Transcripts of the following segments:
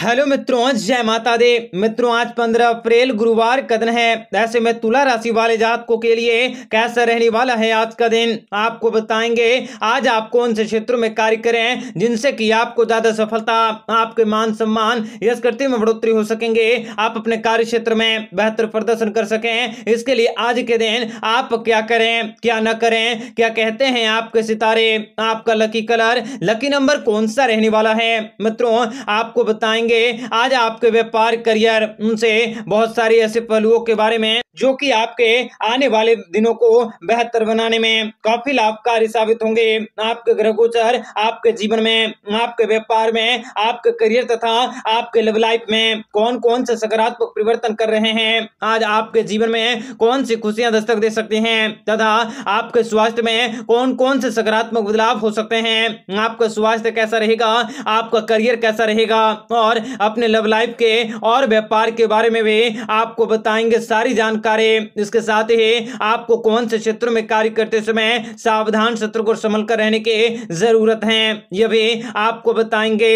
hello मित्रों जय माता दे मित्रों आज 15 अप्रैल गुरुवार का दिन है ऐसे में तुला राशि वाले जातकों के लिए कैसा रहने वाला है आज का दिन आपको बताएंगे आज आप कौन से क्षेत्रों में कार्य करें जिनसे कि आपको ज्यादा सफलता आपके मान सम्मान यश कृति में बढ़ोतरी हो सकेंगे आप अपने कार्य क्षेत्र में बेहतर प्रदर्शन कर सकें इसके लिए आज के दिन आप क्या करें क्या न करें क्या कहते हैं आपके सितारे आपका लकी कलर लकी नंबर कौन सा रहने वाला है मित्रों आपको बताएंगे जानेंगे आज आपके व्यापार करियर उनसे बहुत सारे ऐसे पहलुओं के बारे में जो कि आपके आने वाले दिनों को बेहतर बनाने में काफी लाभकारी साबित होंगे आपके ग्रह गोचर आपके जीवन में आपके व्यापार में आपके करियर तथा आपके लव लाइफ में कौन कौन से सकारात्मक परिवर्तन कर रहे हैं आज आपके जीवन में कौन सी खुशियां दस्तक दे सकती हैं तथा आपके स्वास्थ्य में कौन कौन से सकारात्मक बदलाव हो सकते हैं आपका स्वास्थ्य कैसा रहेगा आपका करियर कैसा रहेगा और और अपने लव लाइफ के और व्यापार के बारे में भी आपको बताएंगे सारी जानकारी इसके साथ ही आपको कौन से क्षेत्र में कार्य करते समय सावधान शत्रु को संभल कर रहने की जरूरत है यह भी आपको बताएंगे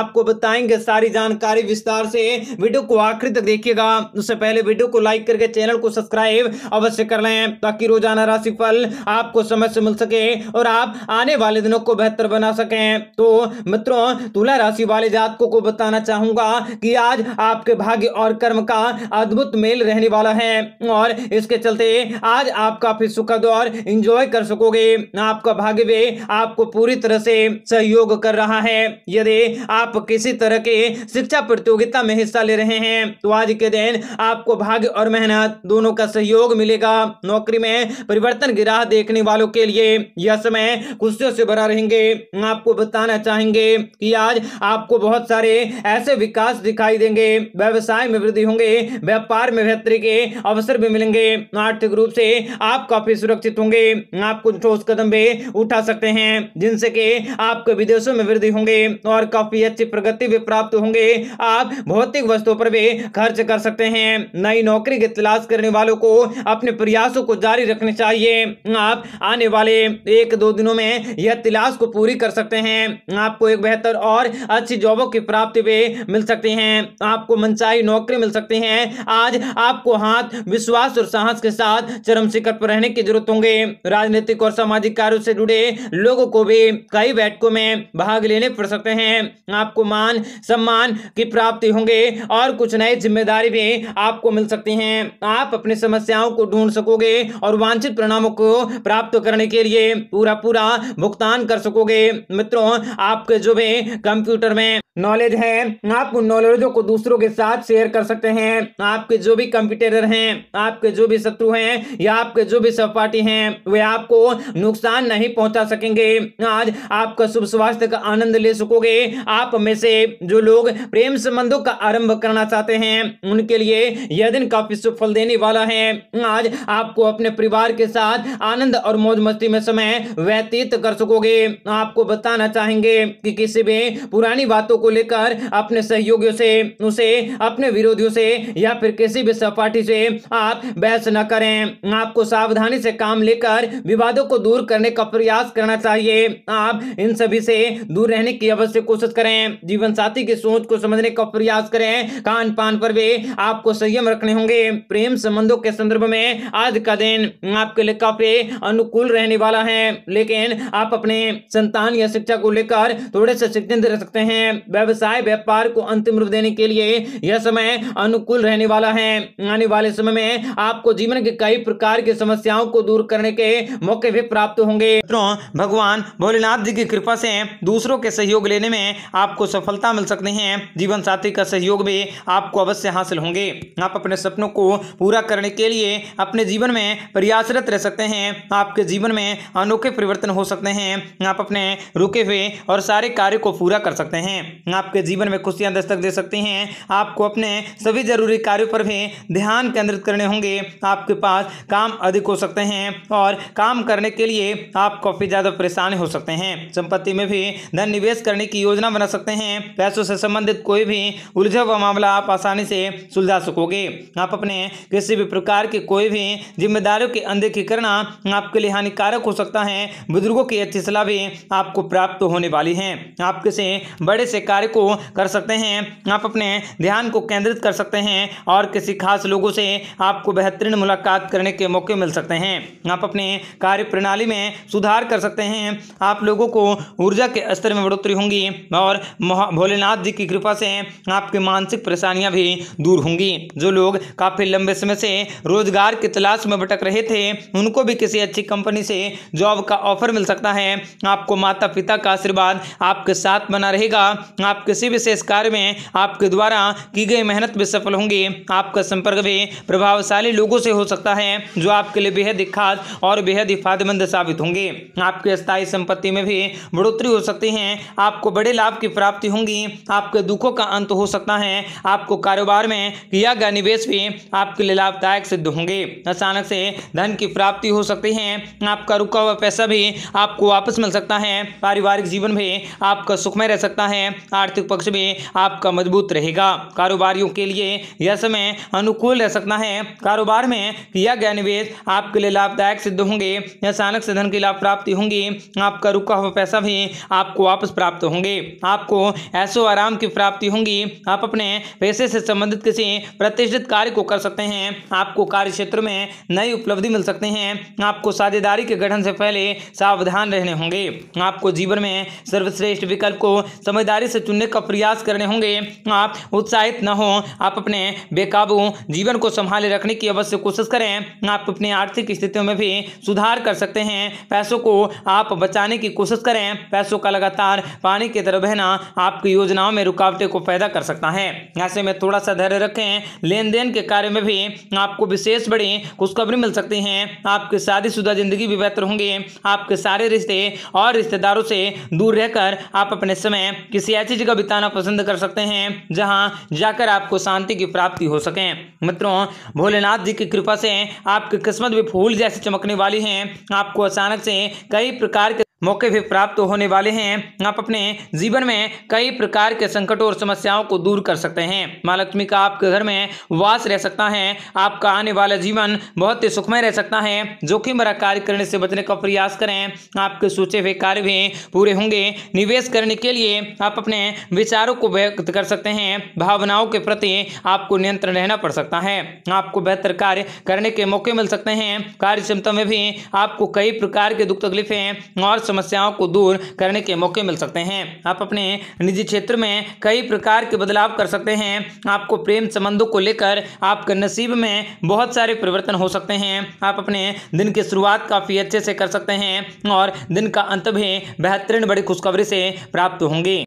आपको बताएंगे सारी जानकारी विस्तार से वीडियो को आखिर तक देखिएगा उससे पहले वीडियो को लाइक करके चैनल को सब्सक्राइब अवश्य कर लें ताकि रोजाना राशि फल आपको समय से मिल सके और आप आने वाले दिनों को बेहतर बना सकें तो मित्रों तुला राशि वाले जातकों को बताना चाहूंगा कि आज आपके भाग्य और कर्म का अद्भुत मेल रहने वाला है और इसके चलते आज आप काफी सुखद और इंजॉय कर सकोगे आपका भाग्य भी आपको पूरी तरह से सहयोग कर रहा है यदि आप किसी तरह के शिक्षा प्रतियोगिता में हिस्सा ले रहे हैं तो आज के दिन आपको भाग्य और मेहनत दोनों का सहयोग मिलेगा नौकरी में परिवर्तन की राह देखने वालों के लिए यह समय खुशियों से भरा रहेंगे आपको बताना चाहेंगे कि आज आपको बहुत सारे ऐसे विकास दिखाई देंगे व्यवसाय में वृद्धि होंगे व्यापार में बेहतरी के अवसर भी मिलेंगे आर्थिक रूप से आप काफी सुरक्षित होंगे आप कुछ ठोस कदम भी उठा सकते हैं जिनसे के आपके विदेशों में वृद्धि होंगे और काफी अच्छी प्रगति भी प्राप्त होंगे आप भौतिक वस्तुओं पर भी खर्च कर सकते हैं नई नौकरी की तलाश करने वालों को अपने प्रयासों को जारी रखने चाहिए आप आने वाले एक दो दिनों में यह तलाश को पूरी कर सकते हैं आपको एक बेहतर और अच्छी जॉबों की प्राप्ति भी मिल सकते हैं आपको मनचाही नौकरी मिल सकते हैं आज आपको हाथ विश्वास और साहस के साथ चरम शिखर पर रहने की जरूरत होंगे राजनीतिक और सामाजिक कार्यों से जुड़े लोगों को भी कई बैठकों में भाग लेने पड़ सकते हैं आपको मान सम्मान की प्राप्ति होंगे और कुछ नए जिम्मेदारी भी आपको मिल सकती हैं आप अपनी समस्याओं को ढूंढ सकोगे और वांछित परिणामों को प्राप्त करने के लिए पूरा पूरा भुगतान कर सकोगे मित्रों आपके जो भी कंप्यूटर में नॉलेज है आप उन नॉलेजों को दूसरों के साथ शेयर कर सकते हैं आपके जो भी कंप्यूटर हैं आपके जो भी शत्रु हैं या आपके जो भी सहपाठी हैं वे आपको नुकसान नहीं पहुंचा सकेंगे आज आपका शुभ स्वास्थ्य का आनंद ले सकोगे आप में से जो लोग प्रेम संबंधों का आरंभ करना चाहते हैं उनके लिए यह दिन काफी सुफल देने वाला है आज आपको अपने परिवार के साथ आनंद और मौज मस्ती में समय व्यतीत कर सकोगे आपको बताना चाहेंगे कि किसी भी पुरानी बातों को को लेकर अपने सहयोगियों से उसे अपने विरोधियों से या फिर किसी भी सहपाठी से आप बहस न करें आपको सावधानी से काम लेकर विवादों को दूर करने का प्रयास करना चाहिए आप इन सभी से दूर रहने की अवश्य कोशिश करें जीवन साथी की सोच को समझने का प्रयास करें खान पान पर भी आपको संयम रखने होंगे प्रेम संबंधों के संदर्भ में आज का दिन आपके लिए काफी अनुकूल रहने वाला है लेकिन आप अपने संतान या शिक्षा को लेकर थोड़े से चिंतित रह सकते हैं व्यवसाय व्यापार को अंतिम रूप देने के लिए यह समय अनुकूल रहने वाला है आने वाले समय में आपको जीवन के कई प्रकार की समस्याओं को दूर करने के मौके भी प्राप्त होंगे भगवान भोलेनाथ जी की कृपा से दूसरों के सहयोग लेने में आपको सफलता मिल सकती है जीवन साथी का सहयोग भी आपको अवश्य हासिल होंगे आप अपने सपनों को पूरा करने के लिए अपने जीवन में प्रयासरत रह सकते हैं आपके जीवन में अनोखे परिवर्तन हो सकते हैं आप अपने रुके हुए और सारे कार्य को पूरा कर सकते हैं आपके जीवन में खुशियां दस्तक दे सकती हैं आपको अपने सभी जरूरी कार्यों पर भी ध्यान केंद्रित करने होंगे आपके पास काम अधिक हो सकते हैं और काम करने के लिए आप काफ़ी ज़्यादा परेशान हो सकते हैं संपत्ति में भी धन निवेश करने की योजना बना सकते हैं पैसों से संबंधित कोई भी उलझा हुआ मामला आप आसानी से सुलझा सकोगे आप अपने किसी भी प्रकार की कोई भी जिम्मेदारियों की अनदेखी करना आपके लिए हानिकारक हो सकता है बुजुर्गों की अच्छी सलाह भी आपको प्राप्त होने वाली है आप किसी बड़े से कार्य कार्य को कर सकते हैं आप अपने ध्यान को केंद्रित कर सकते हैं और किसी खास लोगों से आपको बेहतरीन मुलाकात करने के मौके मिल सकते हैं आप अपने कार्य प्रणाली में सुधार कर सकते हैं आप लोगों को ऊर्जा के स्तर में बढ़ोतरी होंगी और भोलेनाथ जी की कृपा से आपकी मानसिक परेशानियां भी दूर होंगी जो लोग काफ़ी लंबे समय से रोजगार की तलाश में भटक रहे थे उनको भी किसी अच्छी कंपनी से जॉब का ऑफर मिल सकता है आपको माता पिता का आशीर्वाद आपके साथ बना रहेगा आप किसी विशेष कार्य में आपके द्वारा की गई मेहनत भी सफल होंगी आपका संपर्क भी प्रभावशाली लोगों से हो सकता है जो आपके लिए बेहद खास और बेहद ही फायदेमंद साबित होंगे आपकी स्थायी संपत्ति में भी बढ़ोतरी हो सकती है आपको बड़े लाभ की प्राप्ति होंगी आपके दुखों का अंत हो सकता है आपको कारोबार में किया गया निवेश भी आपके लिए लाभदायक सिद्ध होंगे अचानक से धन की प्राप्ति हो सकती है आपका रुका हुआ पैसा भी आपको वापस मिल सकता है पारिवारिक जीवन भी आपका सुखमय रह सकता है आर्थिक पक्ष में आपका मजबूत रहेगा कारोबारियों के लिए यह समय अनुकूल रह सकता है कारोबार में किया गया निवेश आपके लिए लाभदायक सिद्ध होंगे अचानक से धन की लाभ प्राप्ति होंगी आपका रुका हुआ पैसा भी आपको वापस प्राप्त होंगे आपको ऐसो आराम की प्राप्ति होंगी आप अपने पैसे से संबंधित किसी प्रतिष्ठित कार्य को कर सकते हैं आपको कार्य क्षेत्र में नई उपलब्धि मिल सकते हैं आपको साझेदारी के गठन से पहले सावधान रहने होंगे आपको जीवन में सर्वश्रेष्ठ विकल्प को समझदारी से चुनने का प्रयास करने होंगे आप उत्साहित न हो आप अपने बेकाबू जीवन को संभाले रखने की अवश्य कोशिश करें आप अपनी आर्थिक स्थितियों में भी सुधार कर सकते हैं पैसों को आप बचाने की कोशिश करें पैसों का लगातार पानी की तरह बहना आपकी योजनाओं में रुकावटें को पैदा कर सकता है ऐसे में थोड़ा सा धैर्य रखें लेन देन के कार्य में भी आपको विशेष बड़ी खुशखबरी मिल सकती है आपकी शादीशुदा जिंदगी भी बेहतर होंगे आपके सारे रिश्ते और रिश्तेदारों से दूर रहकर आप अपने समय किसी ऐसी जगह बिताना पसंद कर सकते हैं जहां जाकर आपको शांति की प्राप्ति हो सके मित्रों भोलेनाथ जी की कृपा से आपकी किस्मत भी फूल जैसे चमकने वाली है आपको अचानक से कई प्रकार के मौके भी प्राप्त होने वाले हैं आप अपने जीवन में कई प्रकार के संकटों और समस्याओं को दूर कर सकते हैं माँ लक्ष्मी का आपके घर में वास रह सकता है आपका आने वाला जीवन बहुत ही सुखमय रह सकता है जोखिम भरा कार्य करने से बचने का प्रयास करें आपके सोचे हुए कार्य भी पूरे होंगे निवेश करने के लिए आप अपने विचारों को व्यक्त कर सकते हैं भावनाओं के प्रति आपको नियंत्रण रहना पड़ सकता है आपको बेहतर कार्य करने के मौके मिल सकते हैं कार्य क्षमता में भी आपको कई प्रकार के दुख तकलीफें और समस्याओं को दूर करने के मौके मिल सकते हैं आप अपने निजी क्षेत्र में कई प्रकार के बदलाव कर सकते हैं आपको प्रेम संबंधों को लेकर आपके नसीब में बहुत सारे परिवर्तन हो सकते हैं आप अपने दिन की शुरुआत काफ़ी अच्छे से कर सकते हैं और दिन का अंत भी बेहतरीन बड़ी खुशखबरी से प्राप्त होंगी